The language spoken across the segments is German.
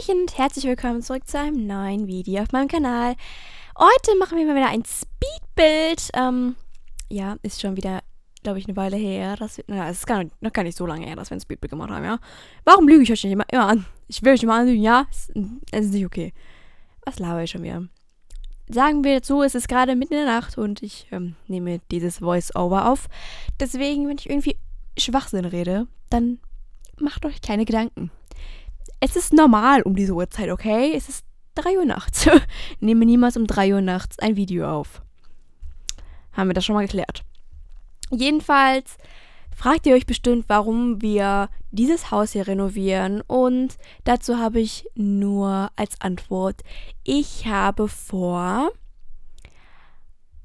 Hallöchen und herzlich willkommen zurück zu einem neuen Video auf meinem Kanal. Heute machen wir mal wieder ein Speedbild. Ähm, ja, ist schon wieder, glaube ich, eine Weile her. Dass wir, na, es ist gar nicht, noch gar nicht so lange her, dass wir ein Speedbild gemacht haben, ja. Warum lüge ich euch nicht immer, immer an? Ich will euch immer anlügen, ja? Es, es ist nicht okay. Was laber ich schon wieder? Sagen wir dazu, es ist gerade mitten in der Nacht und ich ähm, nehme dieses Voice-Over auf. Deswegen, wenn ich irgendwie Schwachsinn rede, dann macht euch keine Gedanken es ist normal um diese Uhrzeit, okay? Es ist 3 Uhr nachts. Nehme niemals um 3 Uhr nachts ein Video auf. Haben wir das schon mal geklärt. Jedenfalls fragt ihr euch bestimmt, warum wir dieses Haus hier renovieren. Und dazu habe ich nur als Antwort, ich habe vor,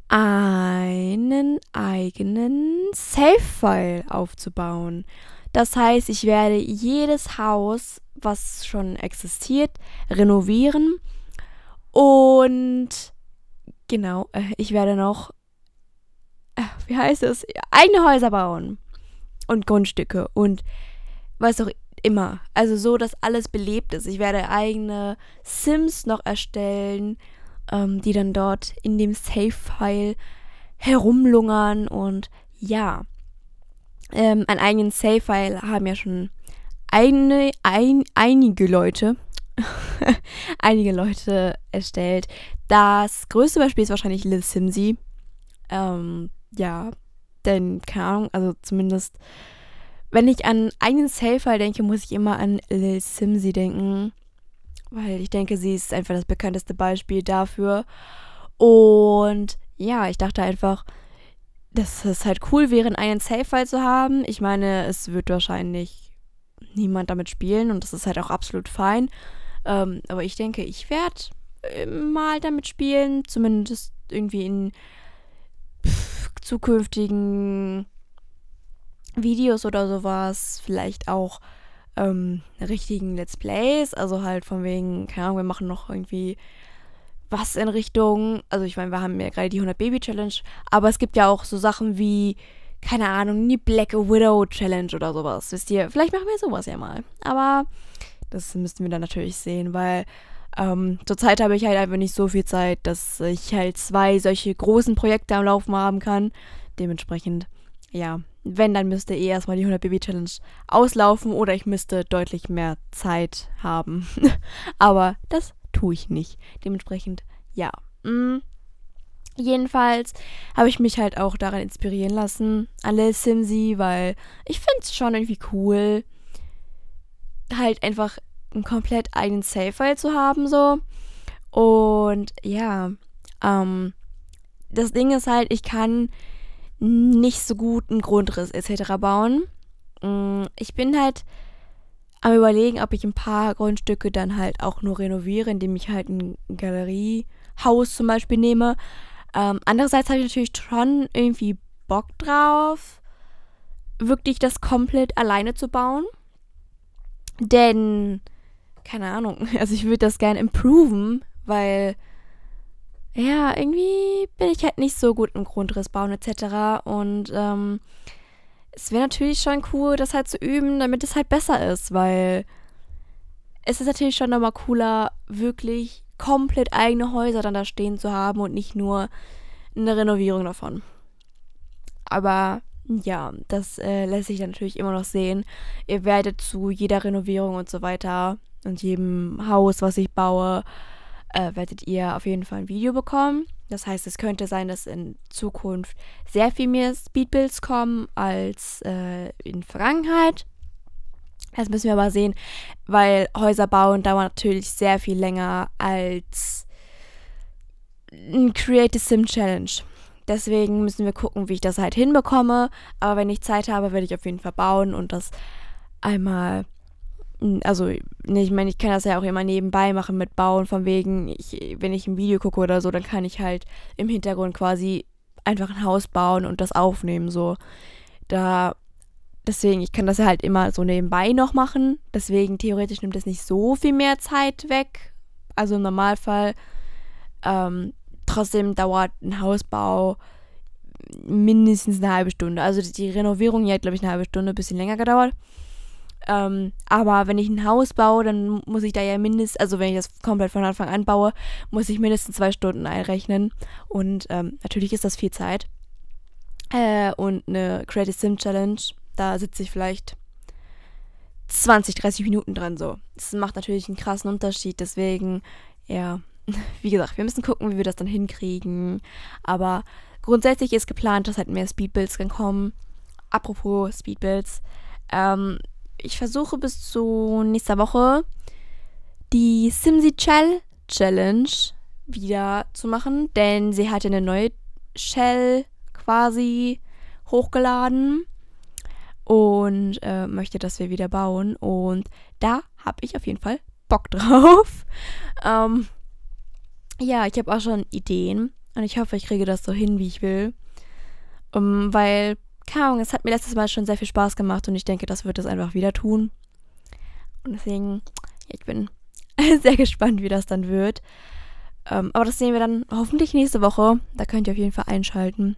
einen eigenen safe file aufzubauen. Das heißt, ich werde jedes Haus, was schon existiert, renovieren. Und genau, äh, ich werde noch, äh, wie heißt es, eigene Häuser bauen. Und Grundstücke und was auch immer. Also so, dass alles belebt ist. Ich werde eigene Sims noch erstellen, ähm, die dann dort in dem safe file herumlungern und ja ähm, einen eigenen Save-File haben ja schon eine, ein, einige Leute, einige Leute erstellt. Das größte Beispiel ist wahrscheinlich Lil Simsy. Ähm, ja, denn, keine Ahnung, also zumindest, wenn ich an einen Safe-File denke, muss ich immer an Lil Simsy denken. Weil ich denke, sie ist einfach das bekannteste Beispiel dafür. Und ja, ich dachte einfach, dass es halt cool wäre, einen Safe-File halt zu haben. Ich meine, es wird wahrscheinlich niemand damit spielen und das ist halt auch absolut fein. Ähm, aber ich denke, ich werde äh, mal damit spielen, zumindest irgendwie in zukünftigen Videos oder sowas, vielleicht auch ähm, richtigen Let's Plays, also halt von wegen, keine Ahnung, wir machen noch irgendwie was in Richtung, also ich meine, wir haben ja gerade die 100 Baby Challenge, aber es gibt ja auch so Sachen wie, keine Ahnung, die Black Widow Challenge oder sowas. Wisst ihr, vielleicht machen wir sowas ja mal. Aber das müssten wir dann natürlich sehen, weil ähm, zurzeit habe ich halt einfach nicht so viel Zeit, dass ich halt zwei solche großen Projekte am Laufen haben kann. Dementsprechend, ja, wenn, dann müsste eh erstmal die 100 Baby Challenge auslaufen oder ich müsste deutlich mehr Zeit haben. Aber das tue ich nicht. Dementsprechend, ja. Mm. Jedenfalls habe ich mich halt auch daran inspirieren lassen, an Lil Simsy, weil ich finde es schon irgendwie cool, halt einfach einen komplett eigenen Save-File zu haben, so. Und ja, ähm, das Ding ist halt, ich kann nicht so gut einen Grundriss etc. bauen. Mm, ich bin halt am überlegen, ob ich ein paar Grundstücke dann halt auch nur renoviere, indem ich halt ein Galeriehaus zum Beispiel nehme. Ähm, andererseits habe ich natürlich schon irgendwie Bock drauf, wirklich das komplett alleine zu bauen. Denn, keine Ahnung, also ich würde das gerne improven, weil, ja, irgendwie bin ich halt nicht so gut im Grundriss bauen etc. Und ähm, es wäre natürlich schon cool, das halt zu üben, damit es halt besser ist, weil es ist natürlich schon nochmal cooler, wirklich komplett eigene Häuser dann da stehen zu haben und nicht nur eine Renovierung davon. Aber ja, das äh, lässt sich natürlich immer noch sehen. Ihr werdet zu jeder Renovierung und so weiter und jedem Haus, was ich baue, äh, werdet ihr auf jeden Fall ein Video bekommen. Das heißt, es könnte sein, dass in Zukunft sehr viel mehr Speedbills kommen als äh, in Vergangenheit. Das müssen wir aber sehen, weil Häuser bauen dauert natürlich sehr viel länger als ein Create a Sim Challenge. Deswegen müssen wir gucken, wie ich das halt hinbekomme. Aber wenn ich Zeit habe, werde ich auf jeden Fall bauen und das einmal also ne, ich meine, ich kann das ja auch immer nebenbei machen mit Bauen, von wegen, ich, wenn ich ein Video gucke oder so, dann kann ich halt im Hintergrund quasi einfach ein Haus bauen und das aufnehmen, so. Da, deswegen, ich kann das ja halt immer so nebenbei noch machen, deswegen theoretisch nimmt das nicht so viel mehr Zeit weg, also im Normalfall. Ähm, trotzdem dauert ein Hausbau mindestens eine halbe Stunde. Also die Renovierung hier hat, glaube ich, eine halbe Stunde, ein bisschen länger gedauert. Ähm, aber wenn ich ein Haus baue, dann muss ich da ja mindestens, also wenn ich das komplett von Anfang an baue, muss ich mindestens zwei Stunden einrechnen. Und ähm, natürlich ist das viel Zeit. Äh, und eine Creative Sim Challenge, da sitze ich vielleicht 20, 30 Minuten dran so. Das macht natürlich einen krassen Unterschied. Deswegen, ja, wie gesagt, wir müssen gucken, wie wir das dann hinkriegen. Aber grundsätzlich ist geplant, dass halt mehr Speedbuilds kommen. Apropos Speedbuilds. Ähm, ich versuche bis zu nächster Woche die Simsy Shell Challenge wieder zu machen, denn sie hat eine neue Shell quasi hochgeladen und äh, möchte, dass wir wieder bauen. Und da habe ich auf jeden Fall Bock drauf. Ähm, ja, ich habe auch schon Ideen und ich hoffe, ich kriege das so hin, wie ich will. Um, ähm, weil keine Ahnung, es hat mir letztes Mal schon sehr viel Spaß gemacht und ich denke, das wird es einfach wieder tun. Und deswegen, ja, ich bin sehr gespannt, wie das dann wird. Ähm, aber das sehen wir dann hoffentlich nächste Woche. Da könnt ihr auf jeden Fall einschalten.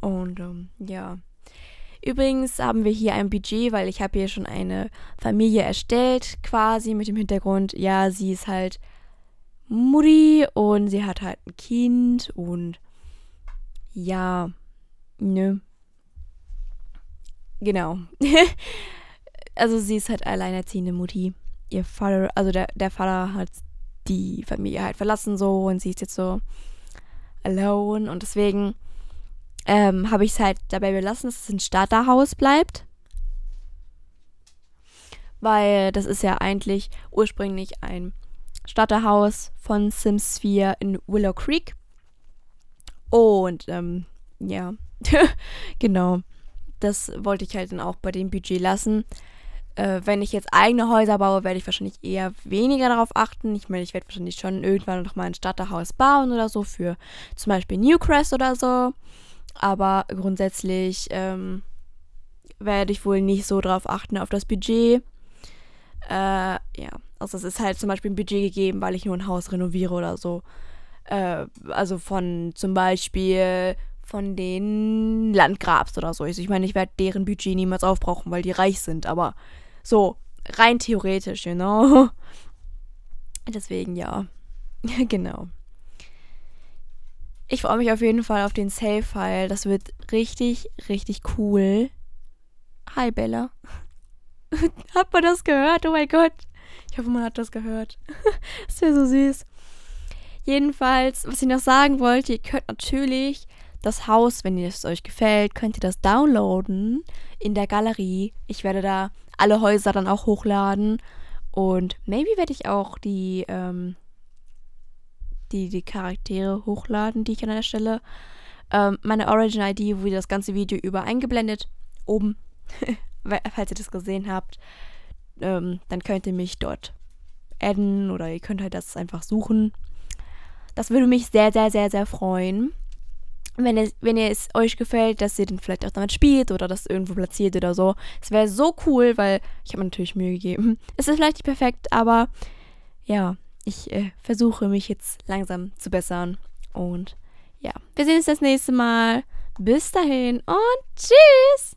Und ähm, ja. Übrigens haben wir hier ein Budget, weil ich habe hier schon eine Familie erstellt, quasi mit dem Hintergrund, ja, sie ist halt Mutti und sie hat halt ein Kind und ja, ne, genau. also sie ist halt alleinerziehende Mutti. Ihr Vater, also der, der Vater hat die Familie halt verlassen so und sie ist jetzt so alone und deswegen ähm, habe ich es halt dabei belassen, dass es ein Starterhaus bleibt. Weil das ist ja eigentlich ursprünglich ein Starterhaus von Sims 4 in Willow Creek. Und ähm, ja, genau. Das wollte ich halt dann auch bei dem Budget lassen. Äh, wenn ich jetzt eigene Häuser baue, werde ich wahrscheinlich eher weniger darauf achten. Ich meine, ich werde wahrscheinlich schon irgendwann nochmal ein Stadterhaus bauen oder so für zum Beispiel Newcrest oder so. Aber grundsätzlich ähm, werde ich wohl nicht so darauf achten auf das Budget. Äh, ja, also es ist halt zum Beispiel ein Budget gegeben, weil ich nur ein Haus renoviere oder so. Äh, also von zum Beispiel von den Landgrabs oder so. ich meine, ich werde deren Budget niemals aufbrauchen, weil die reich sind, aber so, rein theoretisch, you know. Deswegen ja. genau. Ich freue mich auf jeden Fall auf den Save-File. Das wird richtig, richtig cool. Hi, Bella. hat man das gehört? Oh mein Gott. Ich hoffe, man hat das gehört. das ja so süß. Jedenfalls, was ich noch sagen wollte, ihr könnt natürlich das Haus, wenn es euch gefällt, könnt ihr das downloaden in der Galerie. Ich werde da alle Häuser dann auch hochladen. Und maybe werde ich auch die, ähm, die, die Charaktere hochladen, die ich an der Stelle. Ähm, meine Origin-ID wo ihr das ganze Video über eingeblendet. Oben. Falls ihr das gesehen habt, ähm, dann könnt ihr mich dort adden oder ihr könnt halt das einfach suchen. Das würde mich sehr, sehr, sehr, sehr freuen wenn, ihr, wenn ihr es euch gefällt, dass ihr den vielleicht auch damit spielt oder das irgendwo platziert oder so. Es wäre so cool, weil ich habe mir natürlich Mühe gegeben. Es ist vielleicht nicht perfekt, aber ja, ich äh, versuche mich jetzt langsam zu bessern. Und ja, wir sehen uns das nächste Mal. Bis dahin und tschüss!